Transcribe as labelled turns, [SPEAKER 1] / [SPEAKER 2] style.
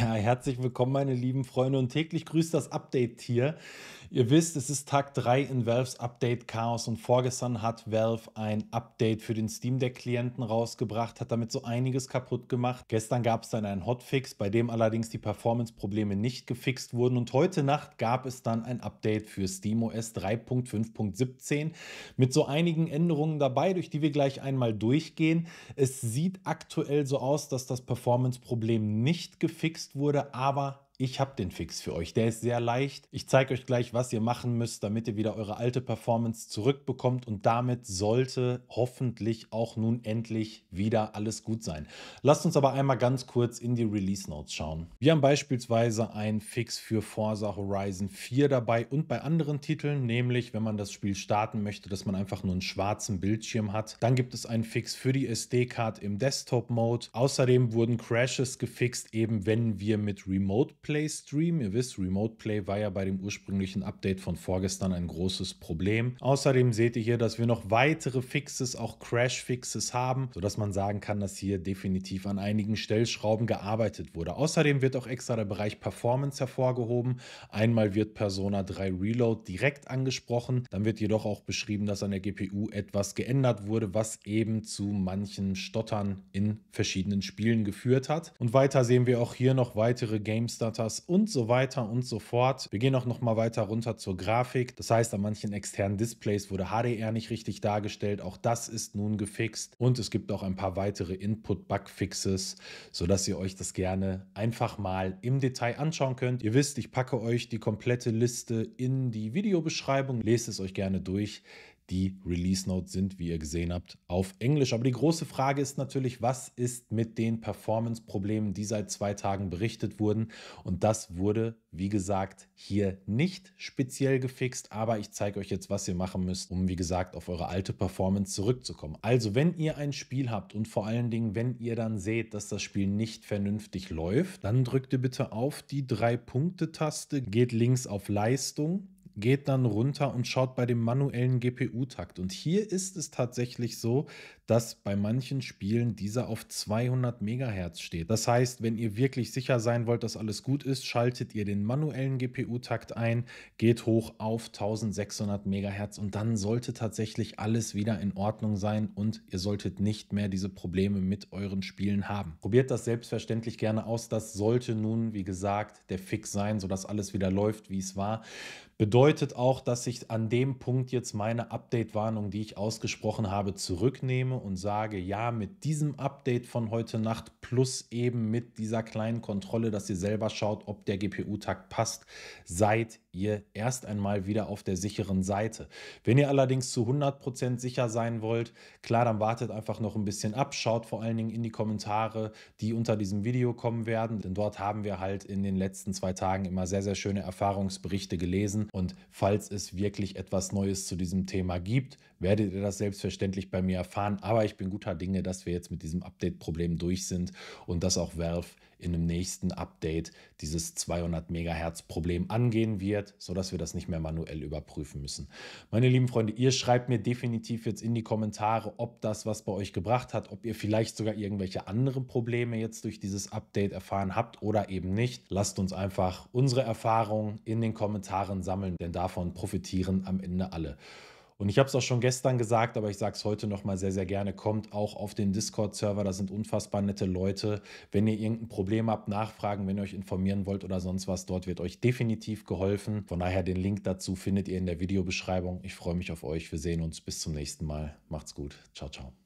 [SPEAKER 1] Ja, herzlich willkommen, meine lieben Freunde, und täglich grüßt das update hier. Ihr wisst, es ist Tag 3 in Valves Update Chaos und vorgestern hat Valve ein Update für den Steam Deck-Klienten rausgebracht, hat damit so einiges kaputt gemacht. Gestern gab es dann einen Hotfix, bei dem allerdings die Performance-Probleme nicht gefixt wurden und heute Nacht gab es dann ein Update für Steam OS 3.5.17 mit so einigen Änderungen dabei, durch die wir gleich einmal durchgehen. Es sieht aktuell so aus, dass das Performance-Problem nicht gefixt wurde aber ich habe den Fix für euch. Der ist sehr leicht. Ich zeige euch gleich, was ihr machen müsst, damit ihr wieder eure alte Performance zurückbekommt und damit sollte hoffentlich auch nun endlich wieder alles gut sein. Lasst uns aber einmal ganz kurz in die Release Notes schauen. Wir haben beispielsweise einen Fix für Forza Horizon 4 dabei und bei anderen Titeln, nämlich wenn man das Spiel starten möchte, dass man einfach nur einen schwarzen Bildschirm hat. Dann gibt es einen Fix für die SD-Card im Desktop-Mode. Außerdem wurden Crashes gefixt, eben wenn wir mit Remote Play Stream. Ihr wisst, Remote Play war ja bei dem ursprünglichen Update von vorgestern ein großes Problem. Außerdem seht ihr hier, dass wir noch weitere Fixes, auch Crash-Fixes haben, sodass man sagen kann, dass hier definitiv an einigen Stellschrauben gearbeitet wurde. Außerdem wird auch extra der Bereich Performance hervorgehoben. Einmal wird Persona 3 Reload direkt angesprochen. Dann wird jedoch auch beschrieben, dass an der GPU etwas geändert wurde, was eben zu manchen Stottern in verschiedenen Spielen geführt hat. Und weiter sehen wir auch hier noch weitere GameStar Parameters und so weiter und so fort. Wir gehen auch nochmal weiter runter zur Grafik. Das heißt, an manchen externen Displays wurde HDR nicht richtig dargestellt. Auch das ist nun gefixt. Und es gibt auch ein paar weitere Input-Bug-Fixes, sodass ihr euch das gerne einfach mal im Detail anschauen könnt. Ihr wisst, ich packe euch die komplette Liste in die Videobeschreibung. Lest es euch gerne durch. Die Release Notes sind, wie ihr gesehen habt, auf Englisch. Aber die große Frage ist natürlich, was ist mit den Performance-Problemen, die seit zwei Tagen berichtet wurden? Und das wurde, wie gesagt, hier nicht speziell gefixt. Aber ich zeige euch jetzt, was ihr machen müsst, um, wie gesagt, auf eure alte Performance zurückzukommen. Also, wenn ihr ein Spiel habt und vor allen Dingen, wenn ihr dann seht, dass das Spiel nicht vernünftig läuft, dann drückt ihr bitte auf die Drei-Punkte-Taste, geht links auf Leistung geht dann runter und schaut bei dem manuellen GPU-Takt. Und hier ist es tatsächlich so, dass bei manchen Spielen dieser auf 200 MHz steht. Das heißt, wenn ihr wirklich sicher sein wollt, dass alles gut ist, schaltet ihr den manuellen GPU-Takt ein, geht hoch auf 1600 MHz und dann sollte tatsächlich alles wieder in Ordnung sein und ihr solltet nicht mehr diese Probleme mit euren Spielen haben. Probiert das selbstverständlich gerne aus. Das sollte nun, wie gesagt, der Fix sein, sodass alles wieder läuft, wie es war. Bedeutet auch, dass ich an dem Punkt jetzt meine Update-Warnung, die ich ausgesprochen habe, zurücknehme und sage, ja, mit diesem Update von heute Nacht plus eben mit dieser kleinen Kontrolle, dass ihr selber schaut, ob der GPU-Takt passt, seid ihr erst einmal wieder auf der sicheren Seite. Wenn ihr allerdings zu 100% sicher sein wollt, klar, dann wartet einfach noch ein bisschen ab, schaut vor allen Dingen in die Kommentare, die unter diesem Video kommen werden, denn dort haben wir halt in den letzten zwei Tagen immer sehr, sehr schöne Erfahrungsberichte gelesen und falls es wirklich etwas Neues zu diesem Thema gibt, werdet ihr das selbstverständlich bei mir erfahren. Aber ich bin guter Dinge, dass wir jetzt mit diesem Update-Problem durch sind und dass auch Valve in einem nächsten Update dieses 200 Megahertz Problem angehen wird, sodass wir das nicht mehr manuell überprüfen müssen. Meine lieben Freunde, ihr schreibt mir definitiv jetzt in die Kommentare, ob das was bei euch gebracht hat, ob ihr vielleicht sogar irgendwelche anderen Probleme jetzt durch dieses Update erfahren habt oder eben nicht. Lasst uns einfach unsere Erfahrungen in den Kommentaren sammeln, denn davon profitieren am Ende alle. Und ich habe es auch schon gestern gesagt, aber ich sage es heute nochmal sehr, sehr gerne. Kommt auch auf den Discord-Server, da sind unfassbar nette Leute. Wenn ihr irgendein Problem habt, nachfragen, wenn ihr euch informieren wollt oder sonst was, dort wird euch definitiv geholfen. Von daher den Link dazu findet ihr in der Videobeschreibung. Ich freue mich auf euch. Wir sehen uns. Bis zum nächsten Mal. Macht's gut. Ciao, ciao.